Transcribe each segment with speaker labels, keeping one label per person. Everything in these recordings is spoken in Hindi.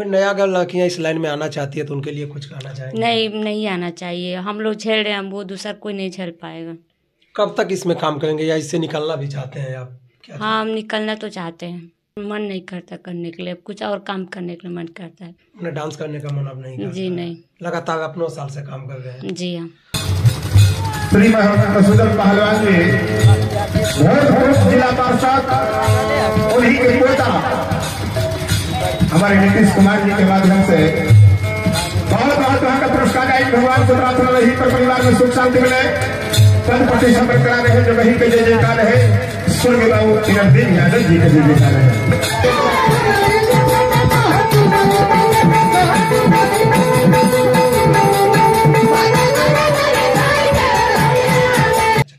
Speaker 1: कोई नया अगर लड़कियाँ इस लाइन में आना चाहती है तो उनके लिए कुछ कहना चाहिए
Speaker 2: नहीं नहीं आना चाहिए हम लोग झेल रहे हैं वो दूसरा कोई नहीं झेल पाएगा
Speaker 1: कब तक इसमें काम करेंगे या इससे निकलना भी चाहते हैं आप
Speaker 2: हाँ हम निकलना तो चाहते हैं मन नहीं करता करने के लिए कुछ और काम करने के लिए मन करता
Speaker 1: है डांस करने का मन अब नहीं करता जी नहीं लगातार अपनों साल से काम कर रहे हैं जी हाँ श्री मसूदन पहलवान जी भोजपुर जिला पार्षद उन्हीं के कोटा हमारे नीतीश कुमार जी के माध्यम से बहुत बहुत वहां का पुरस्कार आई भगवान से प्रार्थना रही पर परिवार में सुख शांति मिले तन प्रति समर्थ करा रहे जो वही पे जय जयकार रहे स्वर्ग
Speaker 2: बाबू किरण यादव जी के जय जयकार रहे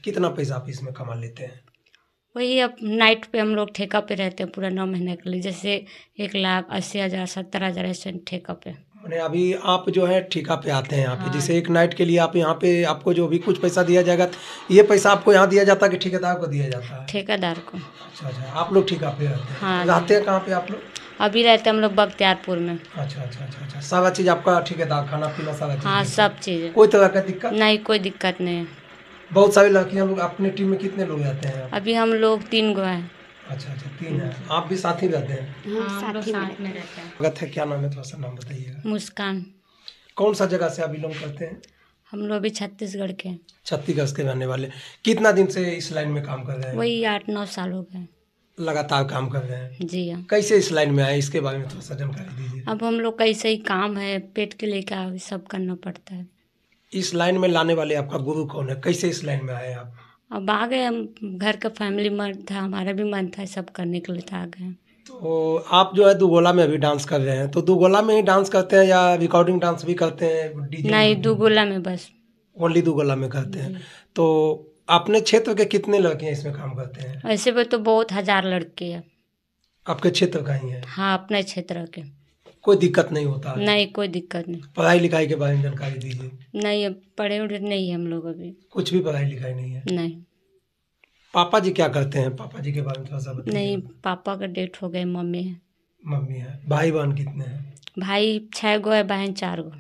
Speaker 1: कितना पैसा आप इसमें कमा लेते
Speaker 2: हैं वही अब नाइट पे हम लोग ठेका पे रहते हैं पूरा नौ महीने के लिए जैसे एक लाख अस्सी हज़ार सत्तर हज़ार ऐसे ठेका पे
Speaker 1: मैंने अभी आप जो है ठेका पे आते हैं यहाँ पे हाँ। जैसे एक नाइट के लिए आप यहाँ पे आपको जो भी कुछ पैसा दिया जाएगा ये पैसा आपको यहाँ दिया जाता है कि ठेकेदार को दिया जाता
Speaker 2: है ठेकेदार को
Speaker 1: अच्छा अच्छा आप लोग ठेका पे रहते हैं
Speaker 2: हाँ रहते हैं कहाँ पे आप लोग अभी रहते हैं हम लोग बख्तियारपुर में अच्छा अच्छा अच्छा अच्छा
Speaker 1: सारा चीज़ आपका ठेकेदार खाना पीना सारा हाँ, चीज़ हाँ
Speaker 2: सब चीज़ कोई तरह का दिक्कत नहीं कोई दिक्कत नहीं
Speaker 1: बहुत सारे लड़कियाँ लोग अपने टीम में कितने लोग रहते हैं
Speaker 2: अभी हम लोग तीन गो हैं
Speaker 1: अच्छा अच्छा तीन है आप भी साथ ही रहते हैं
Speaker 2: हाँ, स्वागत
Speaker 1: है क्या नाम है थोड़ा सा नाम बताइएगा मुस्कान कौन सा जगह से आप बिलोंग करते हैं
Speaker 2: हम लोग अभी छत्तीसगढ़ के
Speaker 1: छत्तीसगढ़ के रहने वाले कितना दिन से इस लाइन में काम कर रहे हैं वही
Speaker 2: आठ नौ साल हो गए
Speaker 1: लगातार काम कर रहे हैं जी हाँ कैसे इस लाइन में आए इसके बारे में थोड़ा सा जानकारी दीजिए
Speaker 2: अब हम लोग कैसे ही काम है पेट के लेकर सब करना पड़ता है
Speaker 1: इस लाइन में लाने वाले आपका गुरु कौन है कैसे इस लाइन में आए आप
Speaker 2: अब आ गए हम घर का फैमिली मन था हमारा भी मन था सब करने के लिए था तो आ गए
Speaker 1: तो आप जो है दुगोला में अभी डांस कर रहे हैं तो दुगोला में ही डांस करते हैं या रिकॉर्डिंग डांस भी करते हैं नहीं
Speaker 2: दुगोला में बस
Speaker 1: ओनली दुगोला में करते हैं तो अपने क्षेत्र के कितने लड़के हैं इसमें काम करते
Speaker 2: हैं ऐसे में तो बहुत हजार लड़के हैं
Speaker 1: आपके क्षेत्र का ही है
Speaker 2: हाँ अपने क्षेत्र के
Speaker 1: कोई दिक्कत नहीं होता है नहीं
Speaker 2: कोई दिक्कत नहीं
Speaker 1: पढ़ाई लिखाई के बारे में जानकारी दीजिए
Speaker 2: नहीं अब पढ़े उड़े नहीं हम लोग अभी
Speaker 1: कुछ भी पढ़ाई लिखाई नहीं है नहीं पापा जी क्या करते हैं पापा जी के बारे में थोड़ा सा बताइए नहीं
Speaker 2: पापा का डेट हो गए मम्मी है
Speaker 1: मम्मी है भाई बहन कितने हैं
Speaker 2: भाई छः गो है बहन चार गो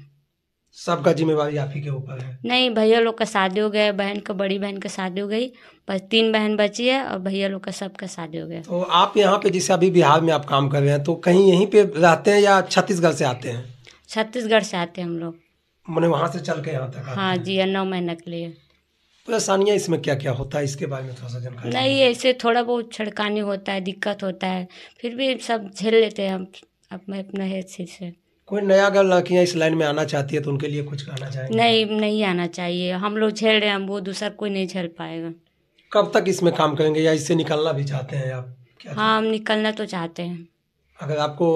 Speaker 1: सबका जिम्मेवारी आप ही के ऊपर है
Speaker 2: नहीं भैया लोग का शादी हो गया बहन का बड़ी बहन का शादी हो गई बस तीन बहन बची है और भैया लोग का सबका शादी हो गया तो
Speaker 1: आप यहाँ पे जैसे अभी बिहार में आप काम कर रहे हैं तो कहीं यहीं पे रहते हैं या छत्तीसगढ़ से आते हैं
Speaker 2: छत्तीसगढ़ से आते हैं हम लोग
Speaker 1: मैंने वहाँ से चल के यहाँ
Speaker 2: तक हाँ जी नौ महीने के लिए
Speaker 1: परेशानियाँ तो इसमें क्या क्या होता है इसके बारे में थोड़ा सा जानकारी नहीं
Speaker 2: ऐसे थोड़ा बहुत छड़कानी होता है दिक्कत होता है फिर भी सब झेल लेते हैं हम अपने अपने हैसियत से
Speaker 1: कोई नया गर्ल लड़कियाँ इस लाइन में आना चाहती है तो उनके लिए कुछ कहना चाहिए
Speaker 2: नहीं नहीं आना चाहिए हम लोग झेल रहे हैं वो दूसरा कोई नहीं झेल पाएगा
Speaker 1: कब तक इसमें काम करेंगे या इससे निकलना भी चाहते हैं आप क्या हाँ
Speaker 2: हम निकलना तो चाहते हैं
Speaker 1: अगर आपको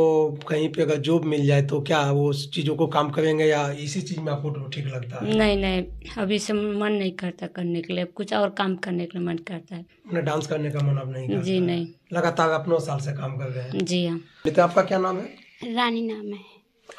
Speaker 1: कहीं पे अगर जॉब मिल जाए तो क्या वो चीज़ों को काम करेंगे या इसी चीज़ में आपको ठीक लगता है
Speaker 2: नहीं नहीं अभी से मन नहीं करता करने के लिए कुछ और काम करने के लिए मन करता है
Speaker 1: डांस करने का मन अब नहीं करता जी नहीं लगातार आप नौ साल से काम कर रहे हैं जी हाँ आपका क्या नाम
Speaker 2: है रानी नाम है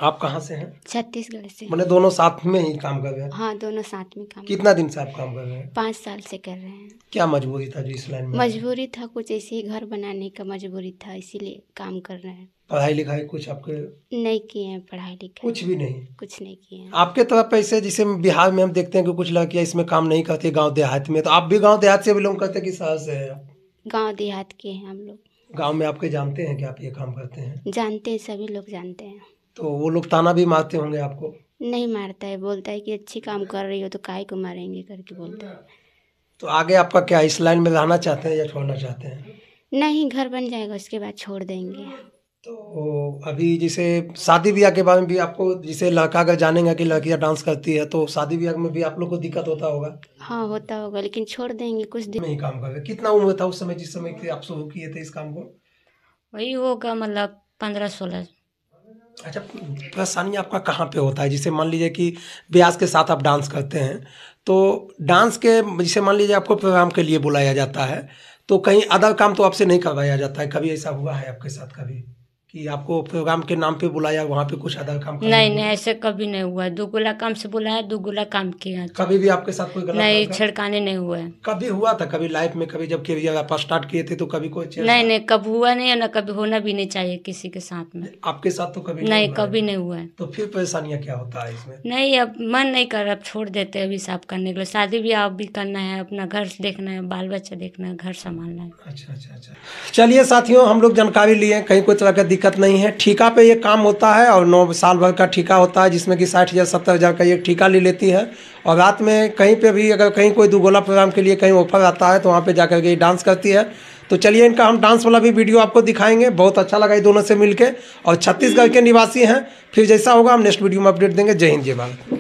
Speaker 1: आप कहाँ से हैं
Speaker 2: छत्तीसगढ़ से मैंने मतलब दोनों
Speaker 1: साथ में ही काम कर रहे हैं
Speaker 2: हाँ दोनों साथ में काम कितना
Speaker 1: दिन से आप काम कर रहे हैं
Speaker 2: पाँच साल से कर रहे हैं
Speaker 1: क्या मजबूरी था जो इस लाइन में मजबूरी
Speaker 2: था कुछ ऐसे ही घर बनाने का मजबूरी था इसीलिए काम कर रहे हैं
Speaker 1: पढ़ाई लिखाई कुछ आपके
Speaker 2: नहीं किए हैं पढ़ाई लिखाई कुछ भी नहीं कुछ नहीं किए हैं
Speaker 1: आपके तरफ तो ऐसे जिसे बिहार में हम देखते हैं कि कुछ लड़कियाँ इसमें काम नहीं करती गाँव देहात में तो आप भी गाँव देहात से बिलोंग करते कि शहर से है
Speaker 2: गाँव देहात के हैं हम लोग
Speaker 1: गाँव में आपके जानते हैं कि आप ये काम करते हैं
Speaker 2: जानते हैं सभी लोग जानते हैं
Speaker 1: तो वो लोग ताना भी मारते होंगे आपको
Speaker 2: नहीं मारता है बोलता है कि अच्छी काम कर रही हो तो काय को मारेंगे करके बोलता है
Speaker 1: तो आगे आपका क्या इस लाइन में रहना चाहते हैं या छोड़ना चाहते हैं
Speaker 2: नहीं घर बन जाएगा उसके बाद छोड़ देंगे
Speaker 1: तो अभी जैसे शादी ब्याह के बारे में भी आपको जैसे लड़का अगर जानेंगे कि लड़कियाँ डांस करती है तो शादी ब्याह में भी आप लोग को दिक्कत होता होगा
Speaker 2: हाँ होता होगा लेकिन छोड़ देंगे कुछ दिन नहीं
Speaker 1: काम कर कितना उम्र था उस समय जिस समय आप शुरू किए थे इस काम को
Speaker 2: वही होगा मतलब पंद्रह सोलह अच्छा
Speaker 1: परेशानी आपका कहाँ पे होता है जिसे मान लीजिए कि ब्याज के साथ आप डांस करते हैं तो डांस के जिसे मान लीजिए आपको प्रोग्राम के लिए बुलाया जाता है तो कहीं अदर काम तो आपसे नहीं करवाया जाता है कभी ऐसा हुआ है आपके साथ कभी कि आपको प्रोग्राम के नाम पे बुलाया वहाँ पे कुछ अदर काम नहीं नहीं
Speaker 2: ऐसे कभी नहीं हुआ दो गोला काम से बुलाया दो गोला काम किया कभी भी आपके साथ कोई गलत नहीं छिड़काने नहीं हुआ है
Speaker 1: कभी हुआ था कभी लाइफ में कभी जब करियर आप स्टार्ट किए थे तो कभी कोई नहीं नहीं
Speaker 2: कब हुआ नहीं है ना कभी होना भी नहीं चाहिए किसी के साथ में
Speaker 1: आपके साथ तो कभी नहीं कभी नहीं हुआ है तो फिर परेशानियाँ क्या होता है इसमें
Speaker 2: नहीं अब मन नहीं कर अब छोड़ देते अभी साफ करने के लिए शादी भी आप भी करना है अपना घर देखना है बाल बच्चा देखना है घर संभालना है अच्छा अच्छा अच्छा
Speaker 1: चलिए साथियों हम लोग जानकारी लिए कहीं कोई तरह का दिक्कत नहीं है ठीका पे ये काम होता है और नौ साल भर का ठीका होता है जिसमें कि साठ हज़ार सत्तर हज़ार का ये ठीका ले लेती है और रात में कहीं पे भी अगर कहीं कोई दुगोला प्रोग्राम के लिए कहीं ऑफर आता है तो वहाँ पे जा कर के ये डांस करती है तो चलिए इनका हम डांस वाला भी वीडियो आपको दिखाएंगे बहुत अच्छा लगा ये दोनों से मिल और छत्तीसगढ़ के निवासी हैं फिर जैसा होगा हम नेक्स्ट वीडियो में अपडेट देंगे जय हिंद जय भारत